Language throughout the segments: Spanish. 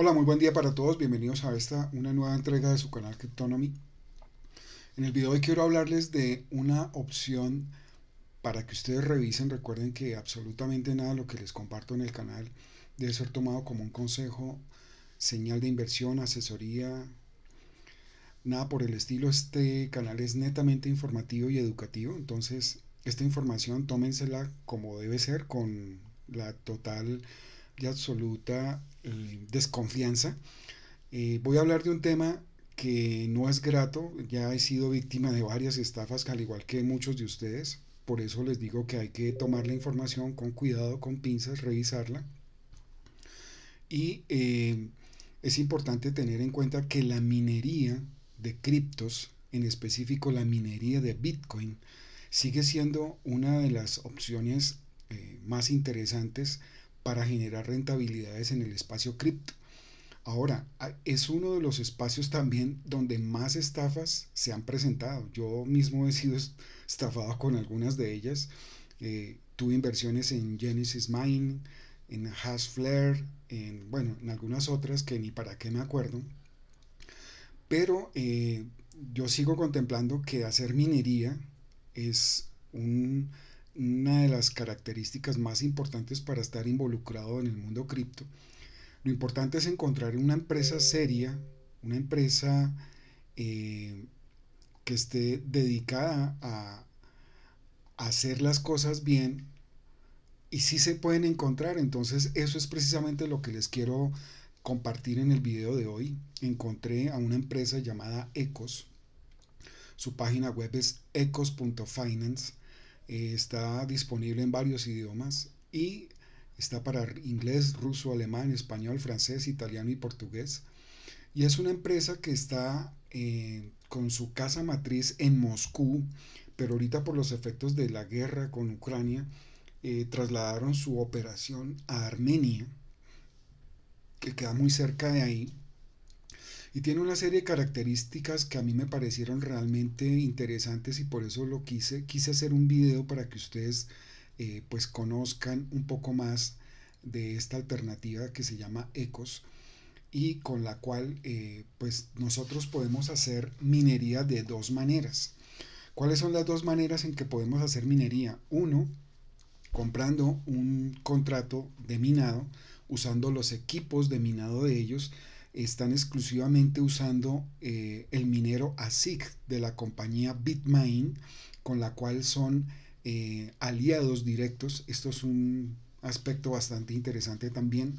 Hola, muy buen día para todos. Bienvenidos a esta una nueva entrega de su canal Cryptonomy. En el video de hoy quiero hablarles de una opción para que ustedes revisen. Recuerden que absolutamente nada de lo que les comparto en el canal debe ser tomado como un consejo, señal de inversión, asesoría, nada por el estilo. Este canal es netamente informativo y educativo, entonces esta información tómensela como debe ser, con la total de absoluta eh, desconfianza. Eh, voy a hablar de un tema que no es grato, ya he sido víctima de varias estafas, al igual que muchos de ustedes, por eso les digo que hay que tomar la información con cuidado, con pinzas, revisarla. Y eh, es importante tener en cuenta que la minería de criptos, en específico la minería de Bitcoin, sigue siendo una de las opciones más interesantes para generar rentabilidades en el espacio cripto. Ahora, es uno de los espacios también donde más estafas se han presentado. Yo mismo he sido estafado con algunas de ellas. Eh, tuve inversiones en Genesis mine en Hashflare, en, bueno, en algunas otras que ni para qué me acuerdo. Pero eh, yo sigo contemplando que hacer minería es un, una de las características más importantes para estar involucrado en el mundo cripto. Lo importante es encontrar una empresa seria, una empresa eh, que esté dedicada a hacer las cosas bien y si se pueden encontrar. Entonces eso es precisamente lo que les quiero compartir en el video de hoy. Encontré a una empresa llamada Ecos. Su página web es ecos.finance está disponible en varios idiomas y está para inglés, ruso, alemán, español, francés, italiano y portugués. Y es una empresa que está eh, con su casa matriz en Moscú, pero ahorita por los efectos de la guerra con Ucrania, eh, trasladaron su operación a Armenia, que queda muy cerca de ahí y tiene una serie de características que a mí me parecieron realmente interesantes y por eso lo quise, quise hacer un video para que ustedes eh, pues conozcan un poco más de esta alternativa que se llama ECOS y con la cual eh, pues nosotros podemos hacer minería de dos maneras. ¿Cuáles son las dos maneras en que podemos hacer minería? Uno, comprando un contrato de minado, usando los equipos de minado de ellos están exclusivamente usando eh, el minero ASIC de la compañía Bitmain, con la cual son eh, aliados directos. Esto es un aspecto bastante interesante también.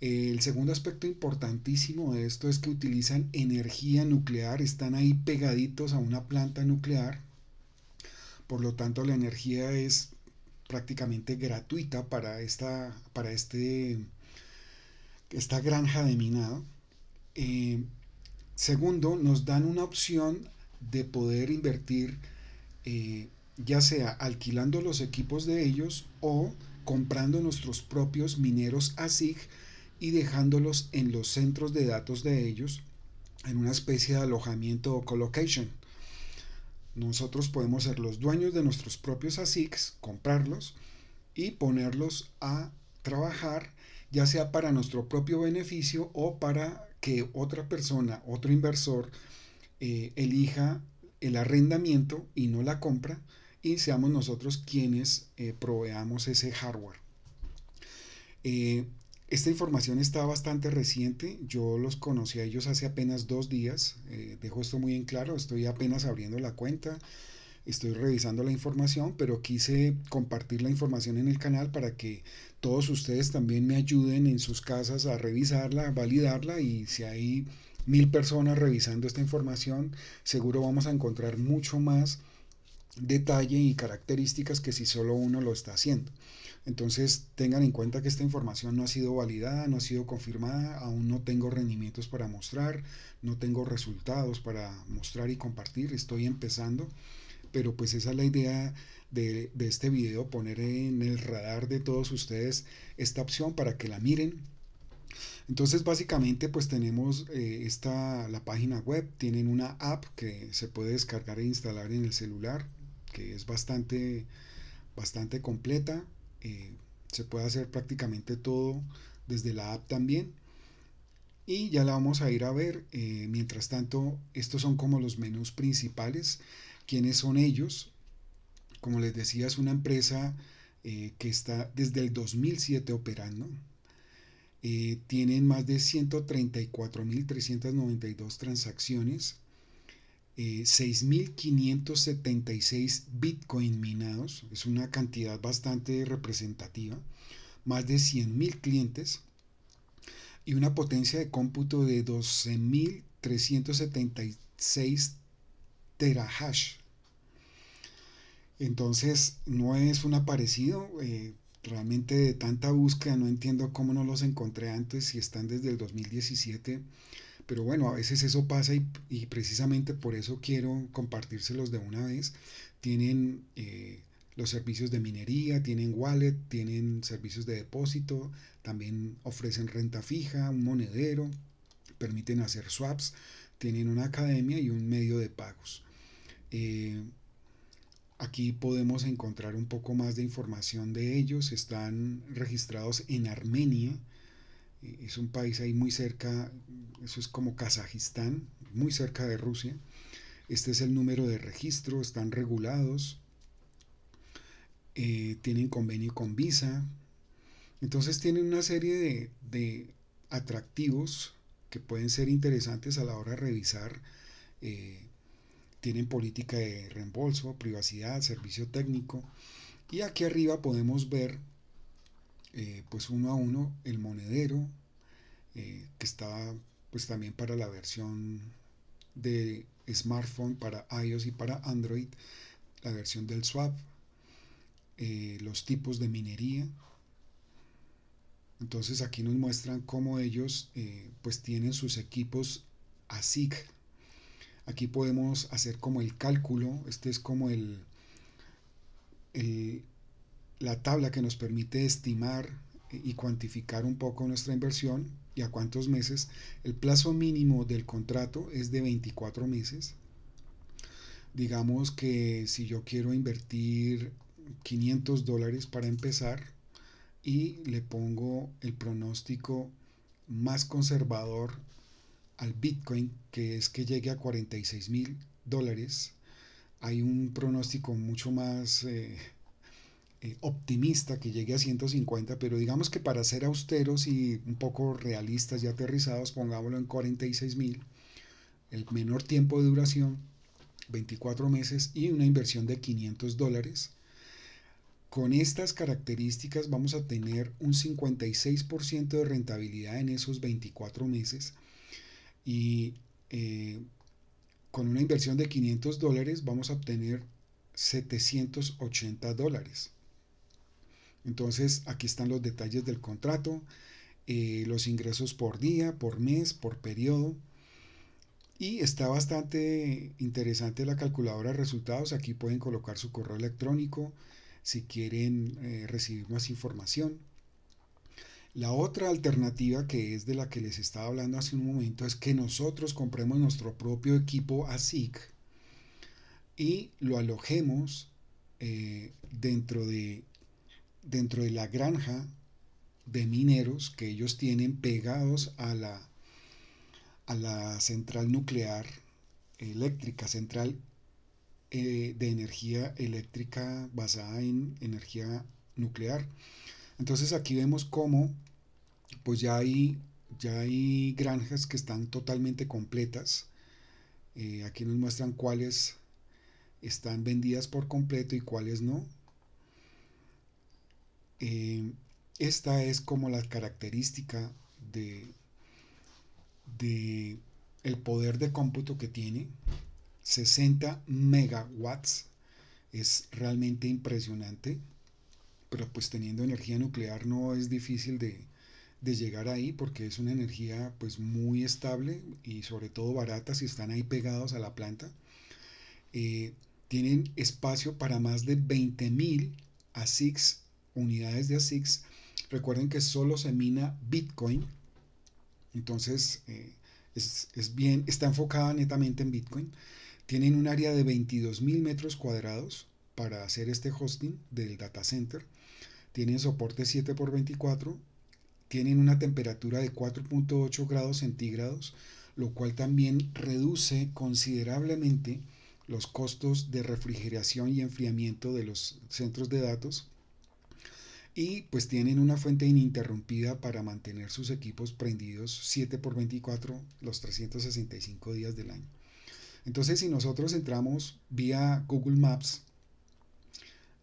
Eh, el segundo aspecto importantísimo de esto es que utilizan energía nuclear, están ahí pegaditos a una planta nuclear, por lo tanto la energía es prácticamente gratuita para, esta, para este esta granja de minado. Eh, segundo, nos dan una opción de poder invertir eh, ya sea alquilando los equipos de ellos o comprando nuestros propios mineros ASIC, y dejándolos en los centros de datos de ellos en una especie de alojamiento o colocation. Nosotros podemos ser los dueños de nuestros propios ASICs, comprarlos y ponerlos a trabajar ya sea para nuestro propio beneficio o para que otra persona, otro inversor, eh, elija el arrendamiento y no la compra y seamos nosotros quienes eh, proveamos ese hardware. Eh, esta información está bastante reciente, yo los conocí a ellos hace apenas dos días, dejo esto muy en claro, estoy apenas abriendo la cuenta, estoy revisando la información, pero quise compartir la información en el canal para que todos ustedes también me ayuden en sus casas a revisarla, validarla y si hay mil personas revisando esta información, seguro vamos a encontrar mucho más detalle y características que si solo uno lo está haciendo. Entonces tengan en cuenta que esta información no ha sido validada, no ha sido confirmada, aún no tengo rendimientos para mostrar, no tengo resultados para mostrar y compartir, estoy empezando pero pues esa es la idea de, este video, poner en el radar de todos ustedes esta opción para que la miren. Entonces básicamente pues tenemos eh, esta, la página web, tienen una app que se puede descargar e instalar en el celular, que es bastante, bastante completa, eh, se puede hacer prácticamente todo desde la app también y ya la vamos a ir a ver. Eh, mientras tanto, estos son como los menús principales. ¿Quiénes son ellos? Como les decía, es una empresa eh, que está desde el 2007 operando. Eh, tienen más de 134.392 transacciones, 6.576 eh, Bitcoin minados, es una cantidad bastante representativa, más de 100.000 clientes y una potencia de cómputo de 12.376 terahash. Entonces no es un aparecido. Eh, realmente de tanta búsqueda no entiendo cómo no los encontré antes si están desde el 2017. Pero bueno, a veces eso pasa y, precisamente por eso quiero compartírselos de una vez. Tienen eh, los servicios de minería, tienen wallet, tienen servicios de depósito, también ofrecen renta fija, un monedero, permiten hacer swaps, tienen una academia y un medio de pagos. Eh, Aquí podemos encontrar un poco más de información de ellos. Están registrados en Armenia. Eh, es un país ahí muy cerca, eso es como Kazajistán, muy cerca de Rusia. Este es el número de registro, están regulados, eh, tienen convenio con Visa. Entonces tienen una serie de, atractivos que pueden ser interesantes a la hora de revisar eh, tienen política de reembolso, privacidad, servicio técnico. Y aquí arriba podemos ver, eh, pues uno a uno, el monedero, eh, que está pues también para la versión de smartphone para iOS y para Android, la versión del swap, eh, los tipos de minería. Entonces aquí nos muestran cómo ellos pues tienen sus equipos ASIC, Aquí podemos hacer como el cálculo, este es como el, la tabla que nos permite estimar y cuantificar un poco nuestra inversión y a cuántos meses. El plazo mínimo del contrato es de 24 meses. Digamos que si yo quiero invertir 500 dólares para empezar y le pongo el pronóstico más conservador al Bitcoin, que es que llegue a 46 mil dólares, hay un pronóstico mucho más eh, eh, optimista que llegue a 150, pero digamos que para ser austeros y un poco realistas y aterrizados, pongámoslo en 46 mil, el menor tiempo de duración, 24 meses y una inversión de 500 dólares. Con estas características vamos a tener un 56% de rentabilidad en esos 24 meses y eh, con una inversión de 500 dólares vamos a obtener 780 dólares. Entonces aquí están los detalles del contrato, eh, los ingresos por día, por mes, por periodo. Y está bastante interesante la calculadora de resultados. Aquí pueden colocar su correo electrónico si quieren eh, recibir más información. La otra alternativa que es de la que les estaba hablando hace un momento es que nosotros compremos nuestro propio equipo ASIC y lo alojemos eh, dentro, de, dentro de la granja de mineros que ellos tienen pegados a la, a la central nuclear eléctrica, central eh, de energía eléctrica basada en energía nuclear. Entonces aquí vemos cómo pues ya hay, granjas que están totalmente completas. Eh, aquí nos muestran cuáles están vendidas por completo y cuáles no. Eh, esta es como la característica de, de el poder de cómputo que tiene 60 megawatts es realmente impresionante pero pues teniendo energía nuclear no es difícil de, de llegar ahí porque es una energía pues muy estable y sobre todo barata si están ahí pegados a la planta. Eh, tienen espacio para más de 20.000 ASICs, unidades de ASICs. Recuerden que solo se mina Bitcoin, entonces eh, es, es, bien, está enfocada netamente en Bitcoin. Tienen un área de 22.000 metros cuadrados para hacer este hosting del data center. Tienen soporte 7x24 tienen una temperatura de 4.8 grados centígrados, lo cual también reduce considerablemente los costos de refrigeración y enfriamiento de los centros de datos y pues tienen una fuente ininterrumpida para mantener sus equipos prendidos 7 por 24 los 365 días del año. Entonces si nosotros entramos vía Google Maps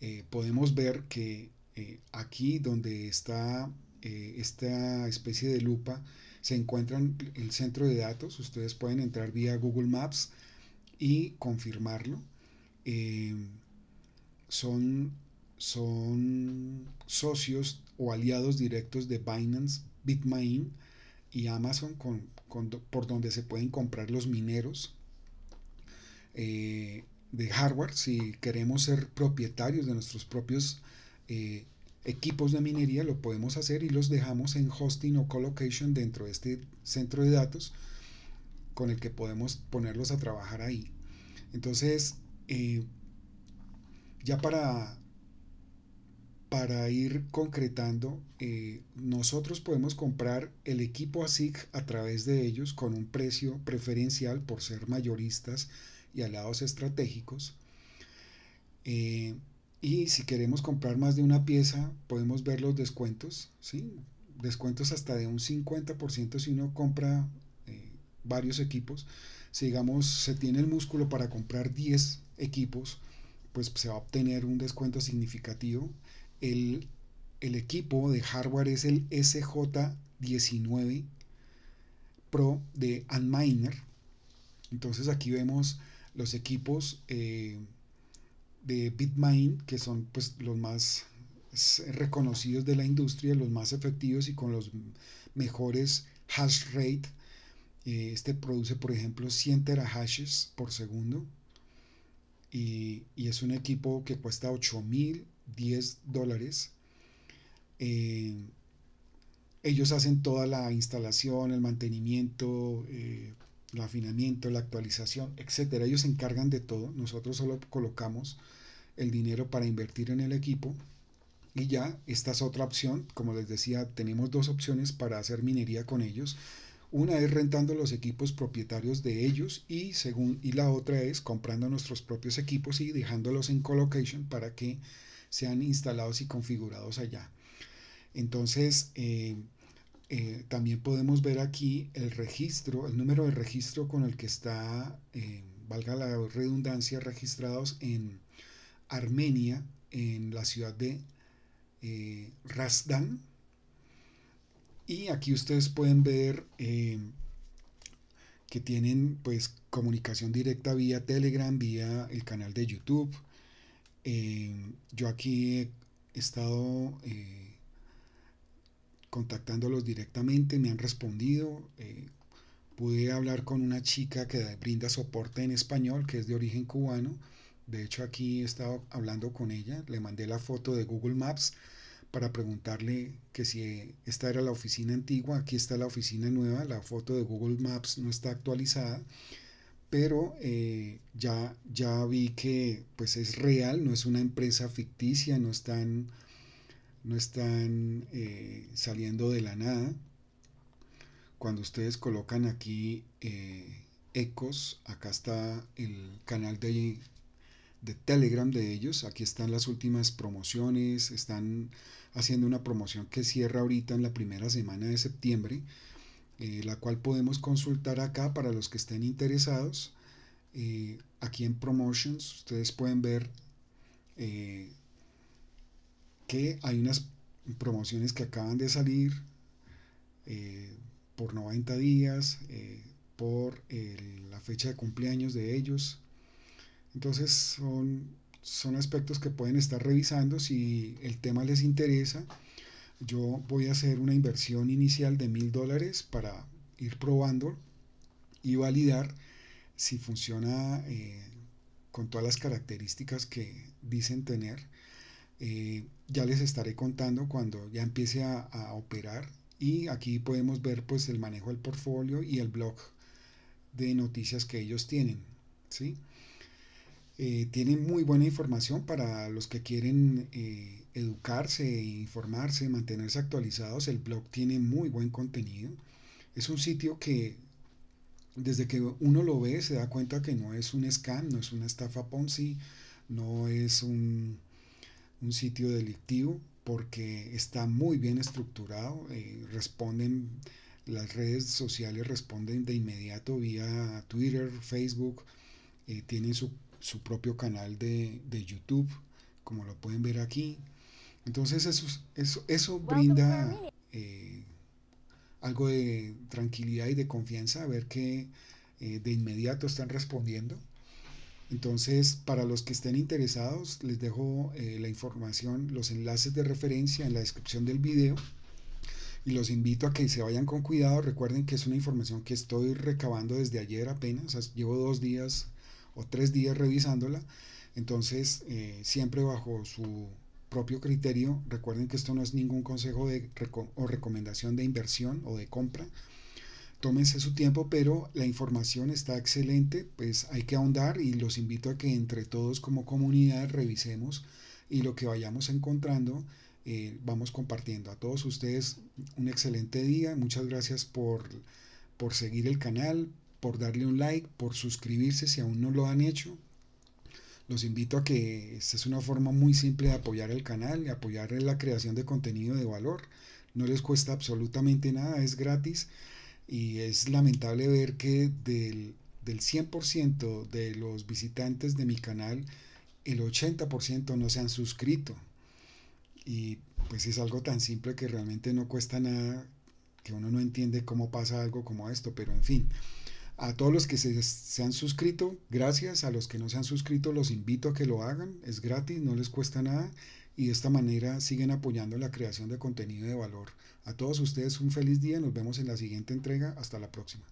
eh, podemos ver que eh, aquí donde está eh, esta especie de lupa se encuentra en el centro de datos. Ustedes pueden entrar vía Google Maps y confirmarlo. Eh, son, son socios o aliados directos de Binance, Bitmain y Amazon con, por donde se pueden comprar los mineros eh, de hardware si queremos ser propietarios de nuestros propios equipos de minería, lo podemos hacer y los dejamos en hosting o colocation dentro de este centro de datos con el que podemos ponerlos a trabajar ahí. Entonces, eh, ya para, para ir concretando, eh, nosotros podemos comprar el equipo ASIC a través de ellos con un precio preferencial por ser mayoristas y aliados estratégicos. Eh, y si queremos comprar más de una pieza, podemos ver los descuentos, ¿sí? Descuentos hasta de un 50% si uno compra eh, varios equipos. Si digamos se tiene el músculo para comprar 10 equipos, pues se va a obtener un descuento significativo. El, equipo de hardware es el SJ19 Pro de Antminer. Entonces aquí vemos los equipos eh, de bitmain que son pues, los más eh, reconocidos de la industria, los más efectivos y con los mejores hash rate. Eh, este produce, por ejemplo, 100 terahashes por segundo y, es un equipo que cuesta 8.010 dólares. Eh, ellos hacen toda la instalación, el mantenimiento, el afinamiento, la actualización, etcétera. Ellos se encargan de todo. Nosotros solo colocamos el dinero para invertir en el equipo. Y ya, esta es otra opción. Como les decía, tenemos dos opciones para hacer minería con ellos. Una es rentando los equipos propietarios de ellos y, según, y la otra es comprando nuestros propios equipos y dejándolos en colocation para que sean instalados y configurados allá. Entonces, eh, eh, también podemos ver aquí el registro, el número de registro con el que está, eh, valga la redundancia, registrados en Armenia, en la ciudad de eh, rasdan Y aquí ustedes pueden ver que tienen pues comunicación directa vía Telegram, vía el canal de YouTube. yo aquí he estado contactándolos directamente, me han respondido. Eh, pude hablar con una chica que brinda soporte en español, que es de origen cubano. De hecho, aquí he estado hablando con ella. Le mandé la foto de Google Maps para preguntarle que si esta era la oficina antigua, aquí está la oficina nueva. La foto de Google Maps no está actualizada, pero eh, ya, ya vi que pues es real, no es una empresa ficticia, no están no están eh, saliendo de la nada. Cuando ustedes colocan aquí eh, ecos, acá está el canal de, de Telegram de ellos, aquí están las últimas promociones, están haciendo una promoción que cierra ahorita en la primera semana de septiembre, eh, la cual podemos consultar acá para los que estén interesados. aquí en Promotions ustedes pueden ver hay unas promociones que acaban de salir eh, por 90 días, eh, por eh, la fecha de cumpleaños de ellos. Entonces son, son aspectos que pueden estar revisando si el tema les interesa. Yo voy a hacer una inversión inicial de mil dólares para ir probando y validar si funciona con todas las características que dicen tener ya les estaré contando cuando ya empiece a, operar y aquí podemos ver pues el manejo del portfolio y el blog de noticias que ellos tienen ¿sí? Eh, tienen muy buena información para los que quieren eh, educarse, e informarse, mantenerse actualizados. El blog tiene muy buen contenido. Es un sitio que desde que uno lo ve se da cuenta que no es un scam, no es una estafa Ponzi, no es un, un sitio delictivo porque está muy bien estructurado, eh, responden, las redes sociales responden de inmediato vía Twitter, Facebook, eh, tienen su, su, propio canal de, YouTube, como lo pueden ver aquí. Entonces eso, eso, eso brinda eh, algo de tranquilidad y de confianza, a ver que de inmediato están respondiendo entonces, para los que estén interesados, les dejo eh, la información, los enlaces de referencia en la descripción del video y los invito a que se vayan con cuidado. Recuerden que es una información que estoy recabando desde ayer apenas, llevo dos días o tres días revisándola. Entonces, eh, siempre bajo su propio criterio, recuerden que esto no es ningún consejo de, o recomendación de inversión o de compra, tómense su tiempo, pero la información está excelente, pues hay que ahondar y los invito a que entre todos como comunidad revisemos y lo que vayamos encontrando eh, vamos compartiendo. A todos ustedes un excelente día, muchas gracias por, por seguir el canal, por darle un like, por suscribirse si aún no lo han hecho. Los invito a que esta es una forma muy simple de apoyar el canal y apoyar la creación de contenido de valor. No les cuesta absolutamente nada, es gratis y es lamentable ver que del, 100% de los visitantes de mi canal, el 80% no se han suscrito. Y pues es algo tan simple que realmente no cuesta nada, que uno no entiende cómo pasa algo como esto, pero en fin. A todos los que se, han suscrito, gracias. A los que no se han suscrito, los invito a que lo hagan. Es gratis, no les cuesta nada y de esta manera siguen apoyando la creación de contenido de valor. A todos ustedes un feliz día, nos vemos en la siguiente entrega, hasta la próxima.